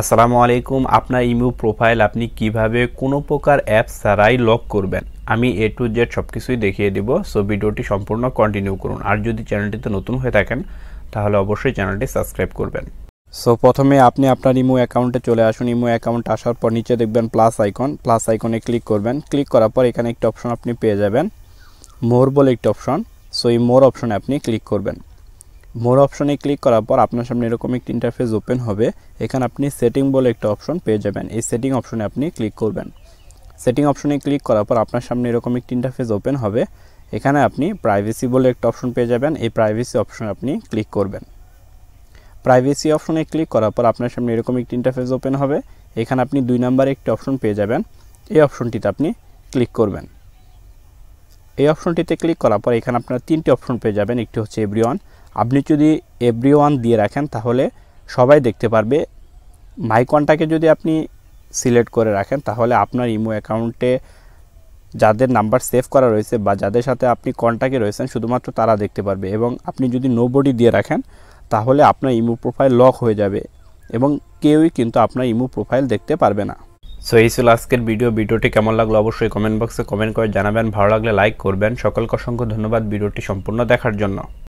আসসালামু আলাইকুম আপনার ইমো প্রোফাইল আপনি কিভাবে কোনো প্রকার অ্যাপ ছাড়াই লক করবেন আমি এ টু জেড সব কিছুই দেখিয়ে দেব সো ভিডিওটি সম্পূর্ণ কন্টিনিউ করুন আর যদি চ্যানেলটিতে নতুন হয়ে থাকেন তাহলে অবশ্যই চ্যানেলটি সাবস্ক্রাইব করবেন সো প্রথমে আপনি আপনার ইমো অ্যাকাউন্টে চলে আসুন ইমো অ্যাকাউন্ট আসার পর নিচে দেখবেন প্লাস আইকন প্লাস আইকনে ক্লিক করবেন ক্লিক করার পর এখানে একটি অপশন আপনি পেয়ে যাবেন মোর বলে একটি অপশন সো এই মোর অপশনে আপনি ক্লিক করবেন মোর অপশনে ক্লিক করার পর আপনার সামনে এরকম একটি ইন্টারফেস ওপেন হবে এখানে আপনি সেটিং বলে একটা অপশন পেয়ে যাবেন এই সেটিং অপশনে আপনি ক্লিক করবেন সেটিং অপশনে ক্লিক করার পর আপনার সামনে এরকম একটি ইন্টারফেস ওপেন হবে এখানে আপনি প্রাইভেসি বলে একটা অপশন পেয়ে যাবেন এই প্রাইভেসি অপশন আপনি ক্লিক করবেন প্রাইভেসি অপশনে ক্লিক করার পর আপনার সামনে এরকম একটি ইন্টারফেস ওপেন হবে এখানে আপনি দুই নাম্বারে একটি অপশন পেয়ে যাবেন এই অপশনটিতে আপনি ক্লিক করবেন এই অপশনটিতে ক্লিক করার পর এখানে আপনার তিনটি অপশন পেয়ে যাবেন একটি হচ্ছে এভরিওয়ান আপনি যদি এভরি ওয়ান দিয়ে রাখেন তাহলে সবাই দেখতে পারবে মাই যদি আপনি সিলেক্ট করে রাখেন তাহলে আপনার ইমো অ্যাকাউন্টে যাদের নাম্বার সেভ করা রয়েছে বা যাদের সাথে আপনি কন্ট্যাক্টে রয়েছেন শুধুমাত্র তারা দেখতে পারবে এবং আপনি যদি নোবডি দিয়ে রাখেন তাহলে আপনার ইমো প্রোফাইল লক হয়ে যাবে এবং কেউই কিন্তু আপনার ইমো প্রোফাইল দেখতে পারবে না সো এই ছিল আজকের ভিডিও ভিডিওটি কেমন লাগলো অবশ্যই কমেন্ট বক্সে কমেন্ট করে জানাবেন ভালো লাগলে লাইক করবেন সকলকে অসংখ্য ধন্যবাদ ভিডিওটি সম্পূর্ণ দেখার জন্য